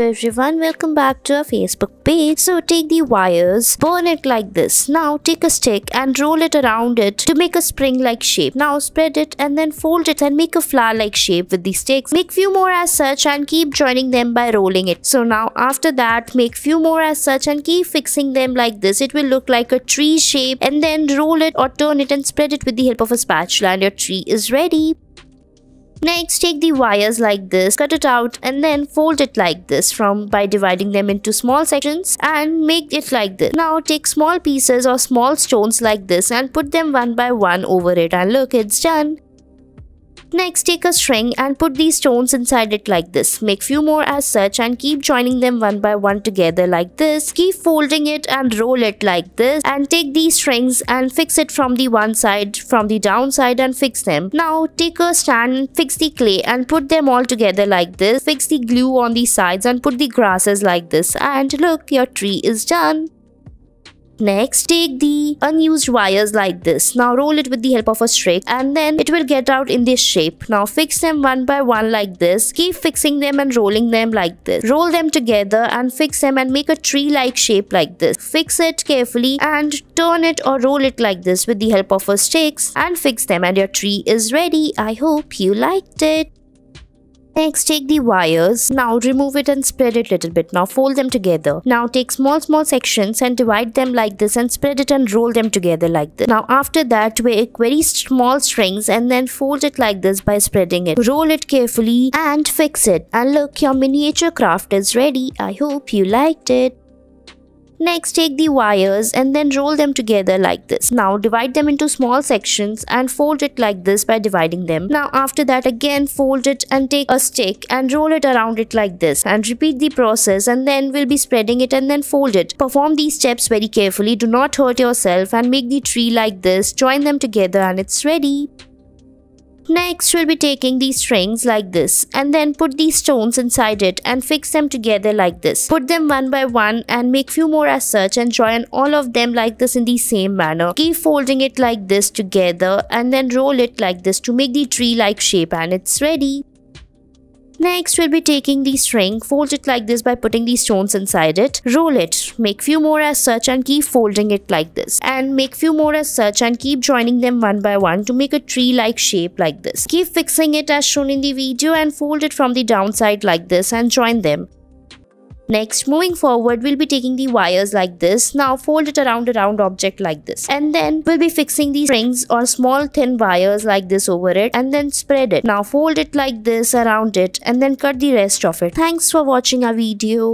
everyone, welcome back to our Facebook page. So take the wires, burn it like this. Now take a stick and roll it around it to make a spring-like shape. Now spread it and then fold it and make a flower-like shape with the sticks. Make few more as such and keep joining them by rolling it. So now after that, make few more as such and keep fixing them like this. It will look like a tree shape and then roll it or turn it and spread it with the help of a spatula and your tree is ready. Next, take the wires like this, cut it out and then fold it like this from by dividing them into small sections and make it like this. Now take small pieces or small stones like this and put them one by one over it and look it's done. Next, take a string and put these stones inside it like this. Make few more as such and keep joining them one by one together like this. Keep folding it and roll it like this. And take these strings and fix it from the one side, from the downside and fix them. Now, take a stand, fix the clay and put them all together like this. Fix the glue on the sides and put the grasses like this. And look, your tree is done. Next, take the unused wires like this. Now roll it with the help of a stick and then it will get out in this shape. Now fix them one by one like this. Keep fixing them and rolling them like this. Roll them together and fix them and make a tree-like shape like this. Fix it carefully and turn it or roll it like this with the help of a sticks and fix them and your tree is ready. I hope you liked it. Next take the wires, now remove it and spread it little bit, now fold them together. Now take small small sections and divide them like this and spread it and roll them together like this. Now after that make very small strings and then fold it like this by spreading it. Roll it carefully and fix it. And look your miniature craft is ready. I hope you liked it. Next, take the wires and then roll them together like this. Now, divide them into small sections and fold it like this by dividing them. Now, after that, again fold it and take a stick and roll it around it like this and repeat the process and then we'll be spreading it and then fold it. Perform these steps very carefully. Do not hurt yourself and make the tree like this. Join them together and it's ready. Next, we'll be taking these strings like this and then put these stones inside it and fix them together like this. Put them one by one and make few more as such and join all of them like this in the same manner. Keep folding it like this together and then roll it like this to make the tree-like shape and it's ready. Next, we'll be taking the string, fold it like this by putting the stones inside it, roll it, make few more as such and keep folding it like this. And make few more as such and keep joining them one by one to make a tree-like shape like this. Keep fixing it as shown in the video and fold it from the downside like this and join them. Next, moving forward, we'll be taking the wires like this. Now fold it around a round object like this. And then we'll be fixing these rings or small thin wires like this over it and then spread it. Now fold it like this around it and then cut the rest of it. Thanks for watching our video.